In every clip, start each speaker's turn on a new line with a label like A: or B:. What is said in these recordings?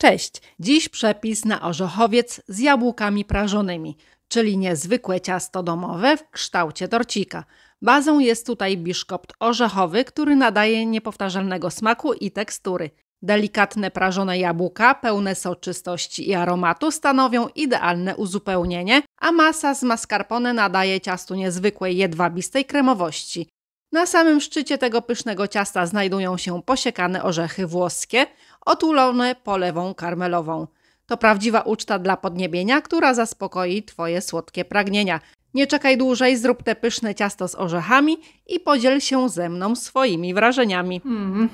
A: Cześć! Dziś przepis na orzechowiec z jabłkami prażonymi, czyli niezwykłe ciasto domowe w kształcie torcika. Bazą jest tutaj biszkopt orzechowy, który nadaje niepowtarzalnego smaku i tekstury. Delikatne prażone jabłka, pełne soczystości i aromatu stanowią idealne uzupełnienie, a masa z mascarpone nadaje ciastu niezwykłej jedwabistej kremowości. Na samym szczycie tego pysznego ciasta znajdują się posiekane orzechy włoskie otulone polewą karmelową. To prawdziwa uczta dla podniebienia, która zaspokoi Twoje słodkie pragnienia. Nie czekaj dłużej, zrób te pyszne ciasto z orzechami i podziel się ze mną swoimi wrażeniami. Mm.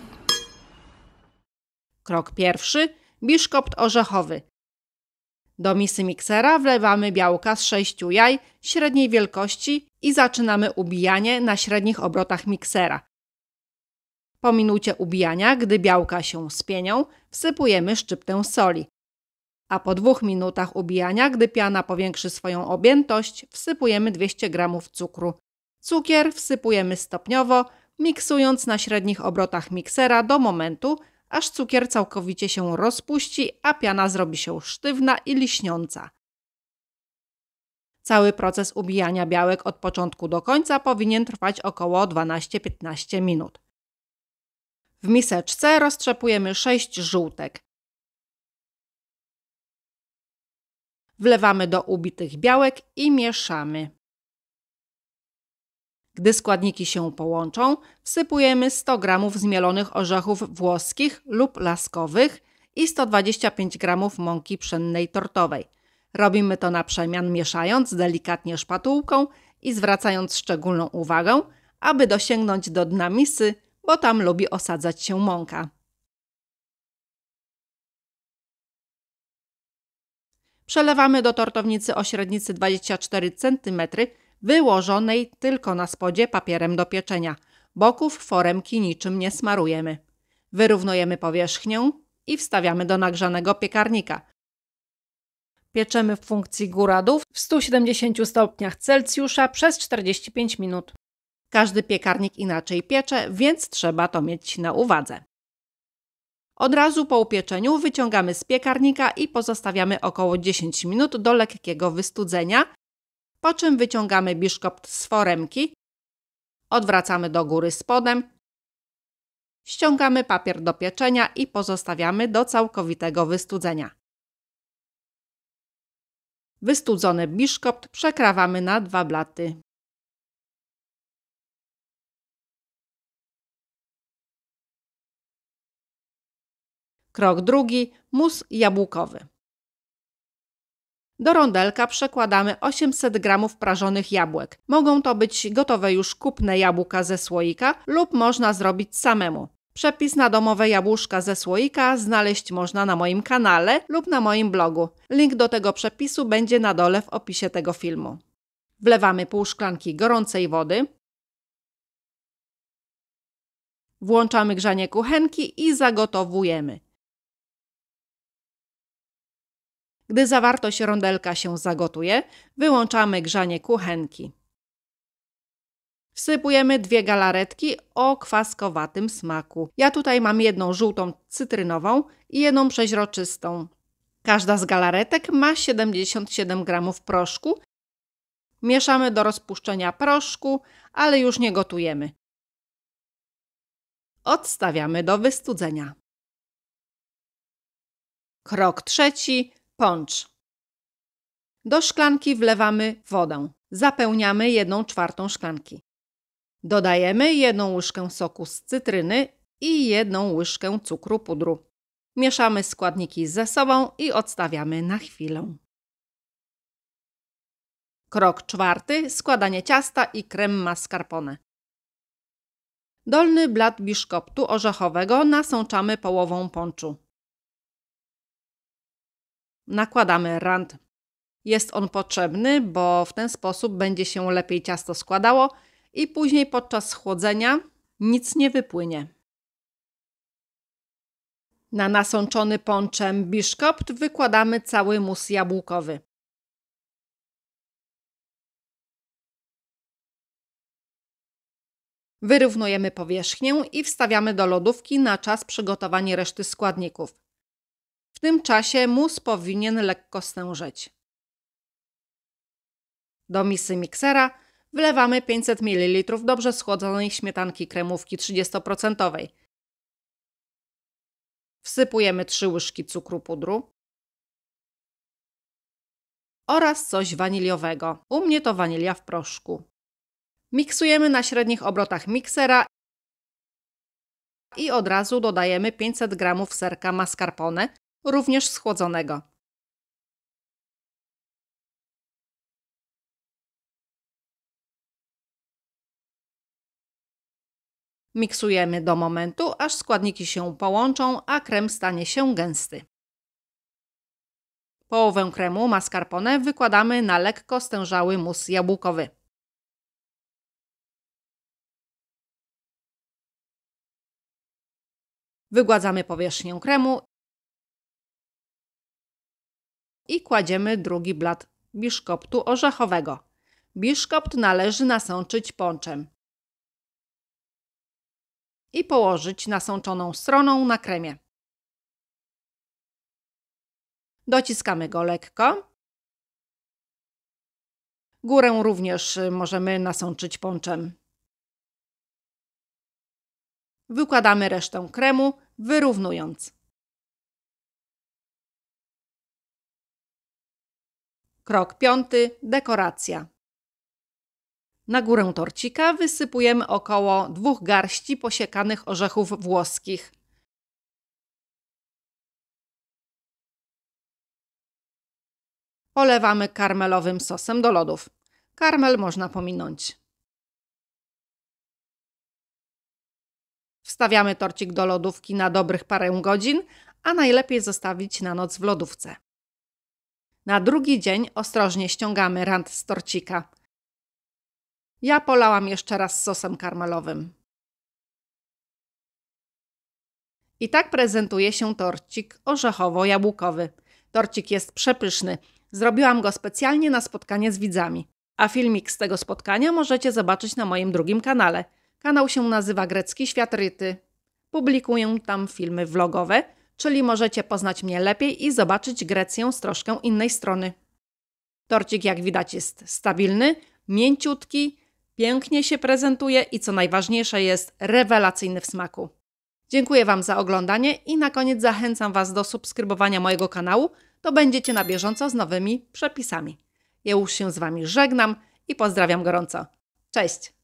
A: Krok pierwszy. Biszkopt orzechowy. Do misy miksera wlewamy białka z sześciu jaj średniej wielkości i zaczynamy ubijanie na średnich obrotach miksera. Po minucie ubijania, gdy białka się spienią, wsypujemy szczyptę soli. A po dwóch minutach ubijania, gdy piana powiększy swoją objętość, wsypujemy 200 g cukru. Cukier wsypujemy stopniowo, miksując na średnich obrotach miksera do momentu, aż cukier całkowicie się rozpuści, a piana zrobi się sztywna i liśniąca. Cały proces ubijania białek od początku do końca powinien trwać około 12-15 minut. W miseczce roztrzepujemy 6 żółtek.
B: Wlewamy do ubitych białek i
A: mieszamy. Gdy składniki się połączą, wsypujemy 100 g zmielonych orzechów włoskich lub laskowych i 125 g mąki pszennej tortowej. Robimy to na przemian, mieszając delikatnie szpatułką i zwracając szczególną uwagę, aby dosięgnąć do dna misy bo tam lubi osadzać się mąka. Przelewamy do tortownicy o średnicy 24 cm, wyłożonej tylko na spodzie papierem do pieczenia. Boków foremki niczym nie smarujemy. Wyrównujemy powierzchnię i wstawiamy do nagrzanego piekarnika. Pieczemy w funkcji góra-dół w 170 stopniach Celsjusza przez 45 minut. Każdy piekarnik inaczej piecze, więc trzeba to mieć na uwadze. Od razu po upieczeniu wyciągamy z piekarnika i pozostawiamy około 10 minut do lekkiego wystudzenia, po czym wyciągamy biszkopt z foremki, odwracamy do góry spodem, ściągamy papier do pieczenia i pozostawiamy do całkowitego
B: wystudzenia. Wystudzony biszkopt przekrawamy na dwa blaty Krok drugi mus
A: jabłkowy. Do rondelka przekładamy 800 g prażonych jabłek. Mogą to być gotowe już kupne jabłka ze słoika lub można zrobić samemu. Przepis na domowe jabłuszka ze słoika znaleźć można na moim kanale lub na moim blogu. Link do tego przepisu będzie na dole w opisie tego filmu. Wlewamy pół szklanki gorącej wody.
B: Włączamy grzanie kuchenki i zagotowujemy.
A: Gdy zawartość rondelka się zagotuje, wyłączamy grzanie kuchenki. Wsypujemy dwie galaretki o kwaskowatym smaku. Ja tutaj mam jedną żółtą cytrynową i jedną przeźroczystą. Każda z galaretek ma 77 g proszku. Mieszamy do rozpuszczenia proszku, ale już nie gotujemy.
B: Odstawiamy do wystudzenia.
A: Krok trzeci Poncz. Do szklanki wlewamy wodę. Zapełniamy 1 czwartą szklanki. Dodajemy 1 łyżkę soku z cytryny i 1 łyżkę cukru pudru. Mieszamy składniki ze sobą i odstawiamy na chwilę. Krok czwarty. Składanie ciasta i krem mascarpone. Dolny blat biszkoptu orzechowego nasączamy połową ponczu nakładamy rand. Jest on potrzebny, bo w ten sposób będzie się lepiej ciasto składało i później podczas chłodzenia nic nie wypłynie. Na nasączony ponczem
B: biszkopt wykładamy cały mus jabłkowy. Wyrównujemy powierzchnię
A: i wstawiamy do lodówki na czas przygotowania reszty składników tym czasie mus powinien lekko stężeć. Do misy miksera wlewamy 500 ml dobrze schłodzonej śmietanki kremówki 30%. Wsypujemy 3 łyżki cukru
B: pudru oraz coś waniliowego. U mnie
A: to wanilia w proszku. Miksujemy na średnich obrotach miksera i od razu dodajemy 500 g serka mascarpone również
B: schłodzonego.
A: Miksujemy do momentu, aż składniki się połączą, a krem stanie się gęsty. Połowę kremu mascarpone wykładamy na lekko stężały
B: mus jabłkowy. Wygładzamy powierzchnię kremu i kładziemy drugi blat biszkoptu orzechowego. Biszkopt należy nasączyć ponczem i położyć nasączoną stroną na kremie. Dociskamy go lekko. Górę również możemy nasączyć ponczem. Wykładamy resztę kremu, wyrównując. Krok piąty dekoracja. Na górę torcika wysypujemy około dwóch garści posiekanych orzechów włoskich. Polewamy karmelowym sosem do lodów. Karmel można pominąć.
A: Wstawiamy torcik do lodówki na dobrych parę godzin, a najlepiej zostawić na noc w lodówce. Na drugi dzień ostrożnie ściągamy rant z torcika.
B: Ja polałam jeszcze raz sosem karmelowym.
A: I tak prezentuje się torcik orzechowo-jabłkowy. Torcik jest przepyszny. Zrobiłam go specjalnie na spotkanie z widzami. A filmik z tego spotkania możecie zobaczyć na moim drugim kanale. Kanał się nazywa Grecki Świat Ryty. Publikuję tam filmy vlogowe, czyli możecie poznać mnie lepiej i zobaczyć Grecję z troszkę innej strony. Torcik, jak widać, jest stabilny, mięciutki, pięknie się prezentuje i co najważniejsze, jest rewelacyjny w smaku. Dziękuję Wam za oglądanie i na koniec zachęcam Was do subskrybowania mojego kanału, to będziecie na bieżąco z nowymi przepisami. Ja już się z Wami żegnam i pozdrawiam gorąco. Cześć!